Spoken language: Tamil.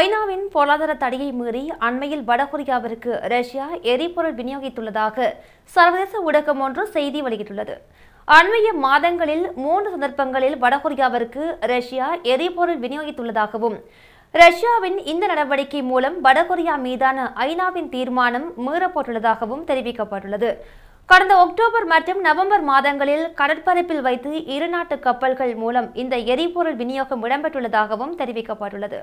ஐநாவின் பொருளாதார தடையை மீறி அண்மையில் வடகொரியாவிற்கு ரஷ்யா எரிபொருள் விநியோகித்துள்ளதாக சர்வதேச ஊடகம் ஒன்று செய்தி வெளியிட்டுள்ளது அண்மைய மாதங்களில் மூன்று சந்தர்ப்பங்களில் வடகொரியாவிற்கு ரஷ்யா எரிபொருள் விநியோகித்துள்ளதாகவும் ரஷ்யாவின் இந்த நடவடிக்கை மூலம் வடகொரியா மீதான ஐநாவின் தீர்மானம் மீறப்பட்டுள்ளதாகவும் தெரிவிக்கப்பட்டுள்ளது கடந்த அக்டோபர் மற்றும் நவம்பர் மாதங்களில் கடற்பரப்பில் வைத்து இரு கப்பல்கள் மூலம் இந்த எரிபொருள் விநியோகம் இடம்பெற்றுள்ளதாகவும் தெரிவிக்கப்பட்டுள்ளது